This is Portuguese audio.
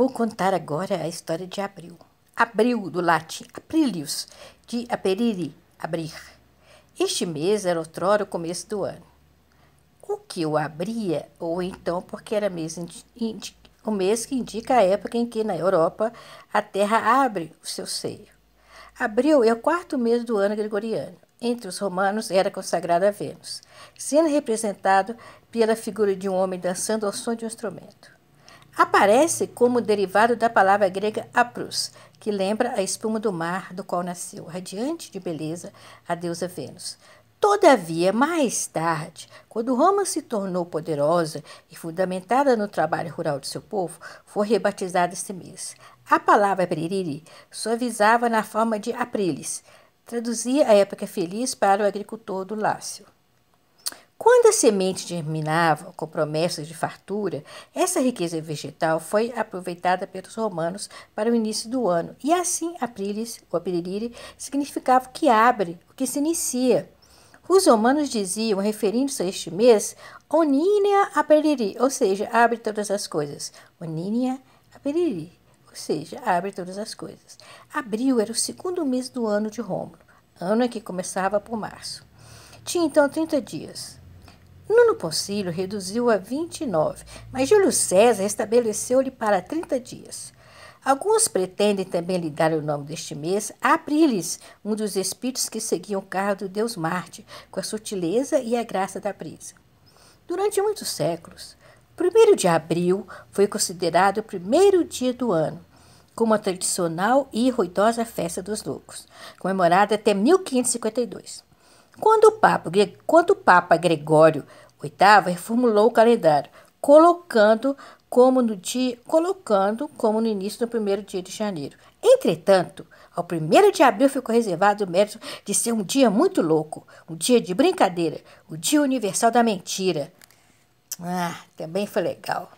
Vou contar agora a história de Abril. Abril, do latim aprilius, de aperire, abrir. Este mês era outrora o começo do ano. O que o abria, ou então porque era mês o mês que indica a época em que, na Europa, a terra abre o seu seio. Abril é o quarto mês do ano gregoriano. Entre os romanos era consagrado a Vênus, sendo representado pela figura de um homem dançando ao som de um instrumento aparece como derivado da palavra grega aprus, que lembra a espuma do mar do qual nasceu, radiante de beleza, a deusa Vênus. Todavia, mais tarde, quando Roma se tornou poderosa e fundamentada no trabalho rural de seu povo, foi rebatizada mês. A palavra Breriri suavizava na forma de aprilis, traduzia a época feliz para o agricultor do Lácio. Quando a semente germinava com promessas de fartura, essa riqueza vegetal foi aproveitada pelos romanos para o início do ano, e assim aprilis, ou aprilire, significava que abre, o que se inicia. Os romanos diziam, referindo-se a este mês, onínia apriliri, ou seja, abre todas as coisas. Onínia apriliri, ou seja, abre todas as coisas. Abril era o segundo mês do ano de Rômulo, ano em que começava por março. Tinha então 30 dias. Nuno Poncílio reduziu a 29, mas Júlio César estabeleceu-lhe para 30 dias. Alguns pretendem também lhe dar o nome deste mês a Aprilis, um dos espíritos que seguiam o carro do deus Marte, com a sutileza e a graça da brisa. Durante muitos séculos, o 1 de abril foi considerado o primeiro dia do ano, como a tradicional e ruidosa festa dos loucos, comemorada até 1552. Quando o Papa, quando o Papa Gregório VIII reformulou o calendário, colocando como no dia, colocando como no início do primeiro dia de janeiro. Entretanto, ao primeiro de abril ficou reservado o mérito de ser um dia muito louco, um dia de brincadeira, o dia universal da mentira. Ah, também foi legal.